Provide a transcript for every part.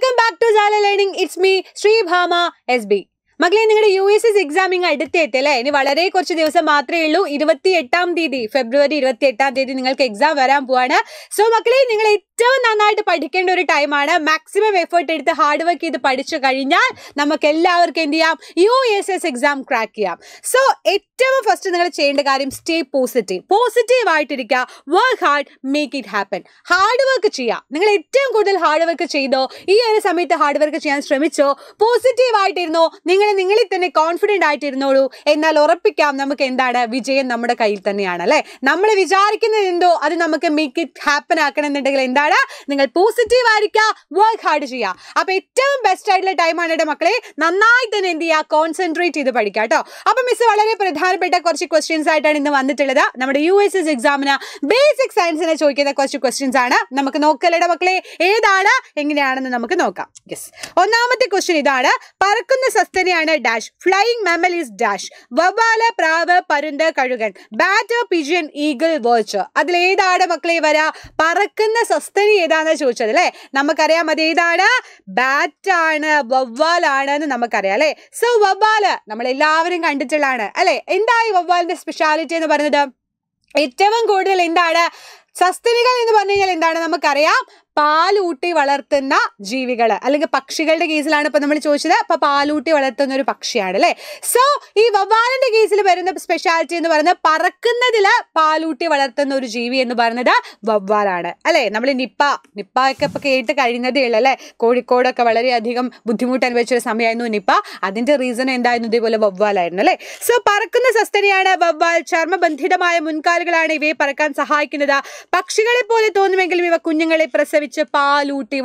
Welcome back to Zala Learning. It's me, Sri Bhama SB. മകളെ നിങ്ങളുടെ U S S examining അടുത്തെത്തി അല്ലേ ഇനി വളരെ കുറച്ച് ദിവസം മാത്രമേ ഉള്ളൂ ഇരുപത്തി എട്ടാം തീയതി ഫെബ്രുവരി ഇരുപത്തി എട്ടാം തീയതി നിങ്ങൾക്ക് എക്സാം വരാൻ പോവാണ് സോ മക്കളെ നിങ്ങൾ ഏറ്റവും നന്നായിട്ട് പഠിക്കേണ്ട ഒരു ടൈമാണ് മാക്സിമം എഫേർട്ട് എടുത്ത് ഹാർഡ് വർക്ക് ചെയ്ത് പഠിച്ചു കഴിഞ്ഞാൽ നമുക്ക് എല്ലാവർക്കും എന്ത് ചെയ്യാം U S S exam crack ചെയ്യാം സോ ഏറ്റവും ഫസ്റ്റ് നിങ്ങൾ ചെയ്യേണ്ട കാര്യം സ്റ്റേ പോസിറ്റീവ് പോസിറ്റീവ് ആയിട്ടിരിക്കുക work hard make it happen hard work ചെയ്യാം നിങ്ങൾ ഏറ്റവും കൂടുതൽ ഹാർഡ് വർക്ക് ചെയ്തോ ഈ ഒരു സമയത്ത് ഹാർഡ് വർക്ക് ചെയ്യാൻ ശ്രമിച്ചോ പോസിറ്റീവ് ആയിട്ടിരുന്നോ നിങ്ങൾ അങ്ങനെ നിങ്ങളിൽ തന്നെ കോൺഫിഡൻ്റ് ആയിട്ടിരുന്നോളൂ എന്നാൽ ഉറപ്പിക്കാം നമുക്ക് എന്താണ് വിജയം നമ്മുടെ കയ്യിൽ തന്നെയാണ് അല്ലേ നമ്മൾ വിചാരിക്കുന്നത് എന്തോ അത് നമുക്ക് മേക്ക് ഇറ്റ് ഹാപ്പൻ ആക്കണം എന്നുണ്ടെങ്കിൽ എന്താണ് നിങ്ങൾ പോസിറ്റീവ് ആയിരിക്കുക വർക്ക് ഹാർഡ് ചെയ്യുക അപ്പോൾ ഏറ്റവും ബെസ്റ്റ് ആയിട്ടുള്ള ടൈമാണ് എൻ്റെ മക്കളെ നന്നായി തന്നെ എന്ത് ചെയ്യുക കോൺസെൻട്രേറ്റ് ചെയ്ത് പഠിക്കുക കേട്ടോ അപ്പം മിസ് വളരെ പ്രധാനപ്പെട്ട കുറച്ച് ക്വസ്റ്റ്യൻസ് ആയിട്ടാണ് ഇന്ന് വന്നിട്ടുള്ളത് നമ്മുടെ യു എസ് എസ് എക്സാമിന് ബേസിക് സയൻസിനെ ചോദിക്കുന്ന കുറച്ച് ക്വസ്റ്റ്യൻസ് ആണ് നമുക്ക് നോക്കലയുടെ മക്കളെ ഏതാണ് എങ്ങനെയാണെന്ന് നമുക്ക് നോക്കാം യെസ് ഒന്നാമത്തെ ക്വസ്റ്റ്യൻ ഇതാണ് പറക്കുന്ന സസ്തനെ ഏതൊക്കെയാണ് dash flying mammal is dash വവ്വാല പ്രാവ് പരുന്ത് കഴുകൻ ബാറ്റ് പിജിയൻ ഈഗിൾ വേർച്ച് അതിൽ ഏതാണ് മക്കളെ വരാ പറക്കുന്ന സസ്തനി ഏതാണെന്ന് ചോദിച്ചത് അല്ലേ നമുക്കറിയാം അത് ഏതാണ് ബാറ്റാണ് വവ്വാലാണ് എന്ന് നമുക്കറിയാം അല്ലേ സോ വവ്വാല് നമ്മൾ എല്ലാവരും കണ്ടിട്ടുള്ളതാണ് അല്ലേ എന്തായി വവ്വാലിന്റെ സ്പെഷ്യാലിറ്റി എന്ന് പറയുന്നത് ഏറ്റവും കൂടുതൽ എന്താണ് സസ്തനികൾ എന്ന് പറഞ്ഞു കഴിഞ്ഞാൽ എന്താണ് നമുക്കറിയാം പാലൂട്ടി വളർത്തുന്ന ജീവികൾ അല്ലെങ്കിൽ പക്ഷികളുടെ കേസിലാണ് ഇപ്പൊ നമ്മൾ ചോദിച്ചത് അപ്പൊ പാലൂട്ടി വളർത്തുന്ന ഒരു പക്ഷിയാണ് അല്ലെ സോ ഈ വവ്വാലിന്റെ കേസിൽ വരുന്ന സ്പെഷ്യാലിറ്റി എന്ന് പറയുന്നത് പറക്കുന്നതിൽ പാലൂട്ടി വളർത്തുന്ന ഒരു ജീവി എന്ന് പറയുന്നത് വവ്വാലാണ് അല്ലെ നമ്മൾ നിപ്പ നിപ്പ ഒക്കെ ഇപ്പൊ കേട്ട് കഴിഞ്ഞതേ ഉള്ളു അല്ലെ കോഴിക്കോടൊക്കെ വളരെയധികം ബുദ്ധിമുട്ട് അനുഭവിച്ചൊരു സമയമായിരുന്നു നിപ്പ അതിന്റെ റീസൺ എന്തായിരുന്നു ഇതേപോലെ വവ്വാലായിരുന്നു അല്ലെ സോ പറക്കുന്ന സസ്തനിയാണ് വവ്വാൽ ചർമ്മബന്ധിതമായ മുൻകാലുകളാണ് ഇവയെ പറക്കാൻ സഹായിക്കുന്നത് പക്ഷികളെ പോലെ തോന്നുമെങ്കിലും ഇവ കുഞ്ഞുങ്ങളെ പ്രസവിച്ചു ഉപയോഗിച്ച് പാലൂട്ടി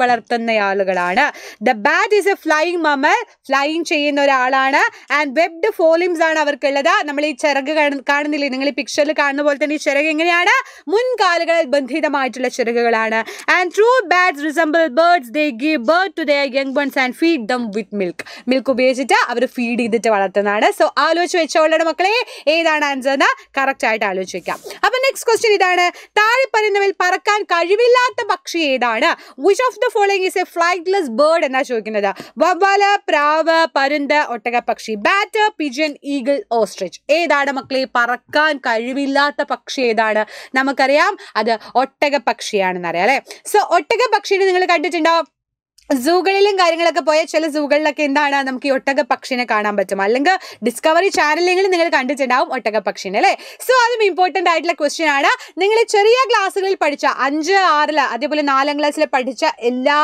ആളുകളാണ് the bat is a flying mammal flying ചെയ്യുന്ന ഒരാളാണ് ആൻഡ് വെബ്ഡ് ഫോളിംസ് ആണ് അവർക്കുള്ളത് നമ്മൾ ഈ ചിറക് കാണുന്നില്ലേ നിങ്ങൾ ഈ പിക്ചറിൽ കാണുന്ന പോലെ തന്നെ ഈ ചിറക് എങ്ങനെയാണ് മുൻകാലുകളിൽ ബന്ധിതമായിട്ടുള്ള ചിറകുകളാണ് and true bats resemble birds they give birth to their young ones and feed them with milk milk ഉപയോഗിച്ചിട്ട് അവർ ഫീഡ് ചെയ്തിട്ട് വളർത്തുന്നതാണ് സോ ആലോചിച്ച് വെച്ചോളുടെ മക്കളെ ഏതാണ് ആൻസർ എന്ന് കറക്റ്റ് ആയിട്ട് ആലോചിക്കാം അപ്പൊ നെക്സ്റ്റ് ക്വസ്റ്റ്യൻ ഇതാണ് താഴെ പറയുന്നവയിൽ പറക്കാൻ കഴിവില്ലാത്ത പക്ഷി ഏതാണ് ആണ് which of the following is a flightless bird എന്നാ ചോദിക്കുന്നത് വവ്വാല് പ്രാവ് പരുന്ത് ഒട്ടകപക്ഷി ബാറ്റ് പിജൻ ഈഗിൾ ഓസ്ട്രിച്ച് ഏതാണ് മക്കളെ പറക്കാൻ കഴിവില്ലാത്ത പക്ഷി ഏതാണ് നമുക്കറിയാം അത് ഒട്ടകപക്ഷിയാണെന്നറിയാം അല്ലേ സോ ഒട്ടകപക്ഷിനെ നിങ്ങൾ കണ്ടിട്ടുണ്ടോ സൂകളിലും കാര്യങ്ങളൊക്കെ പോയ ചില സൂകളിലൊക്കെ എന്താണ് നമുക്ക് ഈ ഒട്ടക പക്ഷിനെ കാണാൻ പറ്റും അല്ലെങ്കിൽ ഡിസ്കവറി ചാനലെങ്കിലും നിങ്ങൾ കണ്ടിട്ടുണ്ടാവും ഒട്ടക പക്ഷിനെ അല്ലേ സോ അതും ഇമ്പോർട്ടൻ്റ് ആയിട്ടുള്ള ക്വസ്റ്റ്യൻ ആണ് നിങ്ങൾ ചെറിയ ക്ലാസ്സുകളിൽ പഠിച്ച അഞ്ച് ആറില് അതേപോലെ നാലാം ക്ലാസ്സിൽ പഠിച്ച എല്ലാ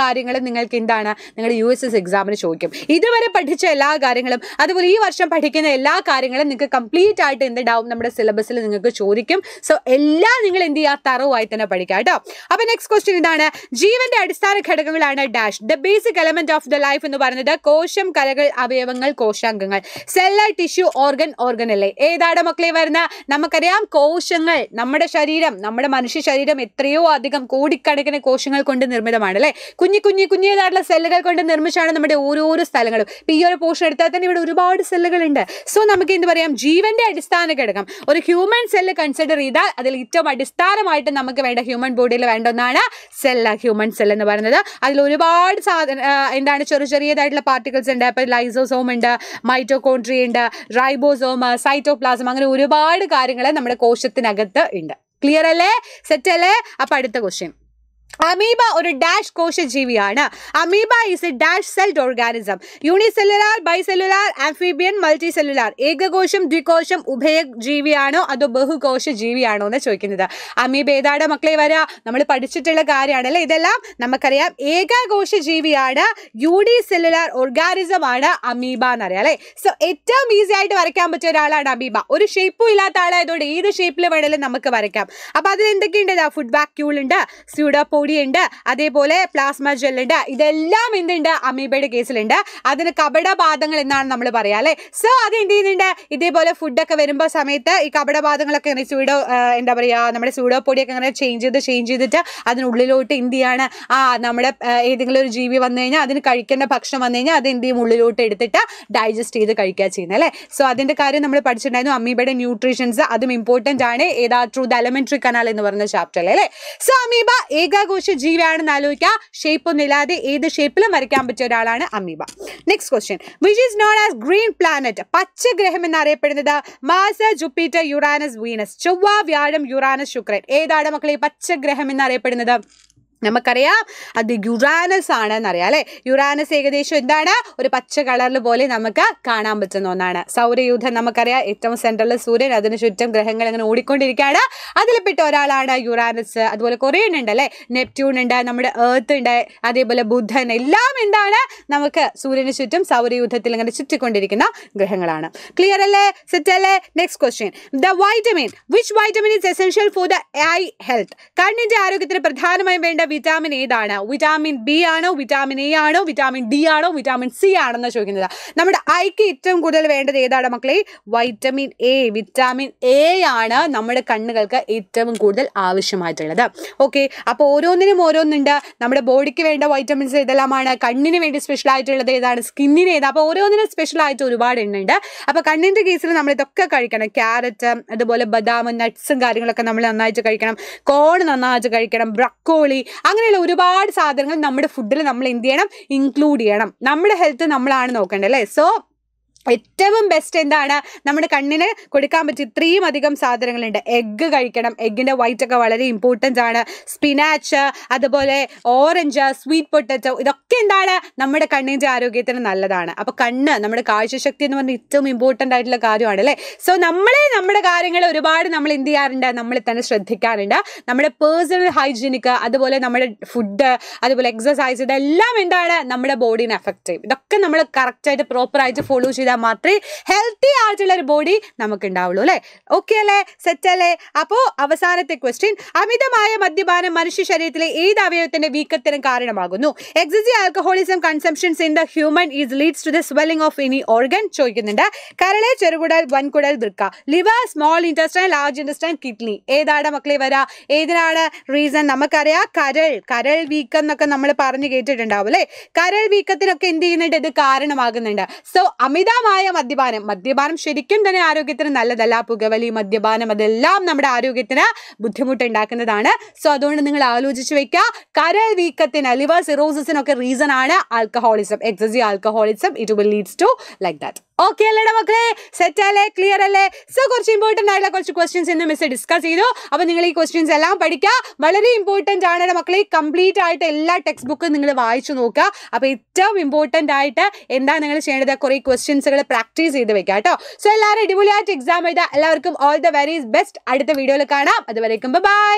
കാര്യങ്ങൾ നിങ്ങൾക്ക് എന്താണ് നിങ്ങളുടെ യു എസ് എസ് എക്സാമിന് ചോദിക്കും ഇതുവരെ പഠിച്ച എല്ലാ കാര്യങ്ങളും അതുപോലെ ഈ വർഷം പഠിക്കുന്ന എല്ലാ കാര്യങ്ങളും നിങ്ങൾക്ക് കംപ്ലീറ്റ് ആയിട്ട് എന്തുണ്ടാവും നമ്മുടെ സിലബസിൽ നിങ്ങൾക്ക് ചോദിക്കും സോ എല്ലാം നിങ്ങൾ എന്ത് ചെയ്യുക തറവായി തന്നെ പഠിക്കുക കേട്ടോ അപ്പൊ നെക്സ്റ്റ് ക്വസ്റ്റ്യൻ ഇതാണ് ജീവന്റെ അടിസ്ഥാന ഘടകങ്ങളാണ് dash the basic element of the life എന്ന് പറയുന്നത് കോശം കലകൾ അവയവങ്ങൾ കോശാംഗങ്ങൾ സെല്ല ടിഷ്യൂ ഓർഗൻ ഓർഗൻ അല്ലേ ഏതാണ് മക്കളെ വരുന്ന നമുക്കറിയാം കോശങ്ങൾ നമ്മുടെ ശരീരം നമ്മുടെ മനുഷ്യ ശരീരം എത്രയോ അധികം കോടിക്കണക്കിന് കോശങ്ങൾ കൊണ്ട് നിർമ്മിതമാണ് അല്ലേ കുഞ്ഞു കുഞ്ഞു കുഞ്ഞിയതായിട്ടുള്ള സെല്ലുകൾ കൊണ്ട് നിർമ്മിച്ചാണ് നമ്മുടെ ഓരോരോ സ്ഥലങ്ങളും ഇപ്പം ഈ ഒരു പോർഷൻ എടുത്താൽ തന്നെ ഇവിടെ ഒരുപാട് സെല്ലുകളുണ്ട് സോ നമുക്ക് എന്ത് പറയാം ജീവന്റെ അടിസ്ഥാന ഘടകം ഒരു ഹ്യൂമൻ സെല്ല് കൺസിഡർ ചെയ്താൽ അതിൽ ഏറ്റവും അടിസ്ഥാനമായിട്ട് നമുക്ക് വേണ്ട ഹ്യൂമൻ ബോഡിയിൽ വേണ്ട ഒന്നാണ് സെല്ല ഹ്യൂമൻ സെൽ എന്ന് പറയുന്നത് അതിൽ ഒരുപാട് സാധന എന്താണ് ചെറിയ ചെറിയതായിട്ടുള്ള പാർട്ടിക്കിൾസ് ഉണ്ട് അപ്പം ലൈസോസോം ഉണ്ട് മൈറ്റോകോൺട്രി ഉണ്ട് റൈബോസോം സൈറ്റോപ്ലാസം അങ്ങനെ ഒരുപാട് കാര്യങ്ങൾ നമ്മുടെ കോശത്തിനകത്ത് ഉണ്ട് ക്ലിയർ അല്ലേ സെറ്റ് അല്ലേ അപ്പം അടുത്ത ക്വസ്റ്റ്യൻ അമീബ ഒരു ഡാഷ് കോശജീവിയാണ് amoeba is a dash celled organism unicellular bicellular amphibian multicellular ഏകകോശം ദ്വികോശം ഉഭയജീവിയാണോ അതോ ബഹുകോശ ജീവിയാണോ എന്ന് ചോദിക്കുന്നത് അമീബ ഏതാണ് മക്കളെ വരിക നമ്മൾ പഠിച്ചിട്ടുള്ള കാര്യമാണ് അല്ലേ ഇതെല്ലാം നമുക്കറിയാം ഏകകോശ ജീവിയാണ് യൂണിസെല്ലുലാർ ഓർഗാനിസം ആണ് അമീബ എന്നറിയാം അല്ലേ സോ ഏറ്റവും ഈസി ആയിട്ട് വരയ്ക്കാൻ പറ്റിയ ഒരാളാണ് അമീബ ഒരു ഷേപ്പും ഇല്ലാത്ത ആളായതുകൊണ്ട് ഏത് ഷേപ്പിൽ വേണമെങ്കിലും നമുക്ക് വരയ്ക്കാം അപ്പോൾ അതിൽ എന്തൊക്കെയുണ്ട് ഫുഡ് വാക്യൂൾ ഉണ്ട് സ്യൂഡോ കൂടിയുണ്ട് അതേപോലെ പ്ലാസ്മ ജെല്ലുണ്ട് ഇതെല്ലാം എന്തുണ്ട് അമീബയുടെ കേസിലുണ്ട് അതിന് കപടബാധങ്ങൾ എന്നാണ് നമ്മൾ പറയുക അല്ലേ സോ അത് എന്ത് ചെയ്യുന്നുണ്ട് ഇതേപോലെ ഫുഡൊക്കെ വരുമ്പോൾ സമയത്ത് ഈ കപടബാധങ്ങളൊക്കെ ഇങ്ങനെ സൂഡോ എന്താ പറയുക നമ്മുടെ സൂഡോ പൊടിയൊക്കെ ഇങ്ങനെ ചേഞ്ച് ചെയ്ത് ചേഞ്ച് ചെയ്തിട്ട് അതിനുള്ളിലോട്ട് എന്ത് ചെയ്യാണ് ആ നമ്മുടെ ഏതെങ്കിലും ഒരു ജീവി വന്നു കഴിഞ്ഞാൽ അതിന് കഴിക്കേണ്ട ഭക്ഷണം വന്നു കഴിഞ്ഞാൽ അത് എന്ത് ചെയ്യും ഉള്ളിലോട്ട് എടുത്തിട്ട് ഡൈജസ്റ്റ് ചെയ്ത് കഴിക്കുക ചെയ്യുന്നത് അല്ലേ സോ അതിൻ്റെ കാര്യം നമ്മൾ പഠിച്ചിട്ടുണ്ടായിരുന്നു അമീബയുടെ ന്യൂട്രീഷൻസ് അതും ഇമ്പോർട്ടൻ്റ് ആണ് ഏതാ ത്രൂ ദ എലമെൻ്ററി കനാൽ എന്ന് പറഞ്ഞ ചാപ്റ്റർ അല്ലേ സോ അമീബ ഏക കോശ ജീവിയാണെന്ന് ആലോചിക്കുക ഷേപ്പ് ഒന്നും ഇല്ലാതെ ഏത് ഷേപ്പിലും വരയ്ക്കാൻ പറ്റിയ ഒരാളാണ് amoeba next question which is known as green planet പച്ച ഗ്രഹം എന്നറിയപ്പെടുന്നത് മാസ ജുപ്പിറ്റർ യുറാനസ് വീനസ് ചൊവ്വ വ്യാഴം യുറാനസ് ശുക്രൻ ഏതാണ് മക്കളെ പച്ച ഗ്രഹം എന്നറിയപ്പെടുന്നത് നമുക്കറിയാം അത് യുറാനസ് ആണ് എന്നറിയാം അല്ലെ യുറാനസ് ഏകദേശം എന്താണ് ഒരു പച്ച കളറിൽ പോലെ നമുക്ക് കാണാൻ പറ്റുന്ന ഒന്നാണ് സൗരയൂഥം നമുക്കറിയാം ഏറ്റവും സെൻട്രലിൽ സൂര്യൻ അതിന് ചുറ്റും ഗ്രഹങ്ങൾ അങ്ങനെ ഓടിക്കൊണ്ടിരിക്കുകയാണ് അതിൽപ്പെട്ട ഒരാളാണ് യുറാനസ് അതുപോലെ കുറേ ഉണ്ട് അല്ലെ നെപ്റ്റ്യൂൺ ഉണ്ട് നമ്മുടെ ഏർത്ത് ഉണ്ട് അതേപോലെ ബുധൻ എല്ലാം എന്താണ് നമുക്ക് സൂര്യന് ചുറ്റും സൗരയൂഥത്തിൽ ഇങ്ങനെ ചുറ്റിക്കൊണ്ടിരിക്കുന്ന ഗ്രഹങ്ങളാണ് ക്ലിയർ അല്ലേ സെറ്റ് അല്ലേ next question the vitamin which vitamin is essential for the eye health കണ്ണിന്റെ ആരോഗ്യത്തിന് പ്രധാനമായും വേണ്ട വിറ്റാമിൻ ഏതാണ് വിറ്റാമിൻ ബി ആണോ വിറ്റാമിൻ എ ആണോ വിറ്റാമിൻ ഡി ആണോ വിറ്റാമിൻ സി ആണെന്ന് ചോദിക്കുന്നത് നമ്മുടെ ഐക്ക് ഏറ്റവും കൂടുതൽ വേണ്ടത് ഏതാണ് മക്കളെ വൈറ്റമിൻ എ വിറ്റാമിൻ എ ആണ് നമ്മുടെ കണ്ണുകൾക്ക് ഏറ്റവും കൂടുതൽ ആവശ്യമായിട്ടുള്ളത് ഓക്കെ അപ്പോൾ ഓരോന്നിനും ഓരോന്നുണ്ട് നമ്മുടെ ബോഡിക്ക് വേണ്ട വൈറ്റമിൻസ് ഏതെല്ലാമാണ് കണ്ണിന് വേണ്ടി സ്പെഷ്യൽ ആയിട്ടുള്ളത് ഏതാണ് സ്കിന്നിന് ഏതാണ് അപ്പോൾ ഓരോന്നിനും സ്പെഷ്യൽ ആയിട്ട് ഒരുപാട് എണ്ണുണ്ട് അപ്പോൾ കണ്ണിൻ്റെ കേസിൽ നമ്മൾ ഇതൊക്കെ കഴിക്കണം ക്യാരറ്റ് അതുപോലെ ബദാം നട്ട്സും കാര്യങ്ങളൊക്കെ നമ്മൾ നന്നായിട്ട് കഴിക്കണം കോൺ നന്നായിട്ട് കഴിക്കണം ബ്രക്കോളി അങ്ങനെയുള്ള ഒരുപാട് സാധനങ്ങൾ നമ്മുടെ ഫുഡിൽ നമ്മൾ എന്ത് ചെയ്യണം ഇൻക്ലൂഡ് ചെയ്യണം നമ്മുടെ ഹെൽത്ത് നമ്മളാണ് നോക്കേണ്ടത് അല്ലേ സോ ഏറ്റവും ബെസ്റ്റ് എന്താണ് നമ്മുടെ കണ്ണിന് കൊടുക്കാൻ പറ്റിയ ഇത്രയും അധികം സാധനങ്ങളുണ്ട് എഗ്ഗ് കഴിക്കണം എഗ്ഗിൻ്റെ വൈറ്റ് ഒക്കെ വളരെ ഇമ്പോർട്ടൻ്റ് ആണ് സ്പിനാച്ച് അതുപോലെ ഓറഞ്ച് സ്വീറ്റ് പൊട്ടറ്റോ ഇതൊക്കെ ഇതൊക്കെ എന്താണ് നമ്മുടെ കണ്ണിൻ്റെ ആരോഗ്യത്തിന് നല്ലതാണ് അപ്പോൾ കണ്ണ് നമ്മുടെ കാഴ്ചശക്തി എന്ന് പറഞ്ഞ ഏറ്റവും ഇമ്പോർട്ടൻ്റ് ആയിട്ടുള്ള കാര്യമാണ് അല്ലേ സോ നമ്മളെ നമ്മുടെ കാര്യങ്ങൾ ഒരുപാട് നമ്മൾ എന്ത് ചെയ്യാറുണ്ട് നമ്മൾ തന്നെ ശ്രദ്ധിക്കാറുണ്ട് നമ്മുടെ പേഴ്സണൽ ഹൈജീനിക്ക് അതുപോലെ നമ്മുടെ ഫുഡ് അതുപോലെ എക്സസൈസ് ഇതെല്ലാം എന്താണ് നമ്മുടെ ബോഡീനെ എഫക്റ്റ് ചെയ്യും ഇതൊക്കെ നമ്മൾ കറക്റ്റായിട്ട് പ്രോപ്പറായിട്ട് ഫോളോ ചെയ്താൽ മാത്രമേ ഹെൽത്തി ആയിട്ടുള്ള ഒരു ബോഡി നമുക്ക് ഉണ്ടാവുള്ളൂ അല്ലേ ഓക്കെ അല്ലേ സെറ്റ് അല്ലേ അപ്പോൾ അവസാനത്തെ ക്വസ്റ്റ്യൻ അമിതമായ മദ്യപാനം മനുഷ്യ ശരീരത്തിലെ ഏത് അവയവത്തിൻ്റെ വീക്കത്തിനും കാരണമാകുന്നു excessive alcoholism consumptions in the human is leads to the swelling of any organ ചോദിക്കുന്നുണ്ട് കരളെ ചെറുകുടൽ വൻകുടൽ വൃക്ക liver small intestine large intestine kidney ഏതാണ് മക്കളെ വരാ ഏതിനാണ് റീസൺ നമുക്കറിയാം കരൾ കരൾ വീക്കം എന്നൊക്കെ നമ്മൾ പറഞ്ഞു കേട്ടിട്ടുണ്ടാവും അല്ലേ കരൾ വീക്കത്തിനൊക്കെ എന്ത് ചെയ്യുന്നുണ്ട് ഇത് കാരണമാകുന്നുണ്ട് സോ അമിതമായ മദ്യപാനം മദ്യപാനം ശരിക്കും തന്നെ ആരോഗ്യത്തിന് നല്ലതല്ല പുകവലി മദ്യപാനം അതെല്ലാം നമ്മുടെ ആരോഗ്യത്തിന് ബുദ്ധിമുട്ടുണ്ടാക്കുന്നതാണ് സോ അതുകൊണ്ട് നിങ്ങൾ ആലോചിച്ച് വെക്കുക കരൾ വീക്കത്തിന് ലിവർ സിറോസിനൊക്കെ റീ റീസൺ ആണ് alcoholism excessive alcoholism it will leads to like that okay അല്ലേടാ മക്കളെ സെറ്റ് അല്ലേ ക്ലിയർ അല്ലേ സോ കുറച്ച് ഇമ്പോർട്ടൻ്റ് ആയിട്ടുള്ള കുറച്ച് ക്വസ്റ്റ്യൻസ് ഇന്ന് മിസ് ഡിസ്കസ് ചെയ്തു അപ്പോൾ നിങ്ങൾ ഈ ക്വസ്റ്റ്യൻസ് എല്ലാം പഠിക്കുക വളരെ ഇമ്പോർട്ടൻ്റ് ആണ് മക്കളെ കംപ്ലീറ്റ് ആയിട്ട് എല്ലാ ടെക്സ്റ്റ് ബുക്കും നിങ്ങൾ വായിച്ചു നോക്കുക അപ്പോൾ ഏറ്റവും ഇമ്പോർട്ടൻ്റ് ആയിട്ട് എന്താ നിങ്ങൾ ചെയ്യേണ്ടത് കുറേ ക്വസ്റ്റ്യൻസുകൾ പ്രാക്ടീസ് ചെയ്ത് വെക്കുക കേട്ടോ സോ എല്ലാവരും അടിപൊളിയായിട്ട് എക്സാം എഴുതുക എല്ലാവർക്കും ഓൾ ദ വെരി ബെസ്റ്റ് അടുത്ത വീഡിയോയിൽ കാണാം അതുവരേക്കും ബൈ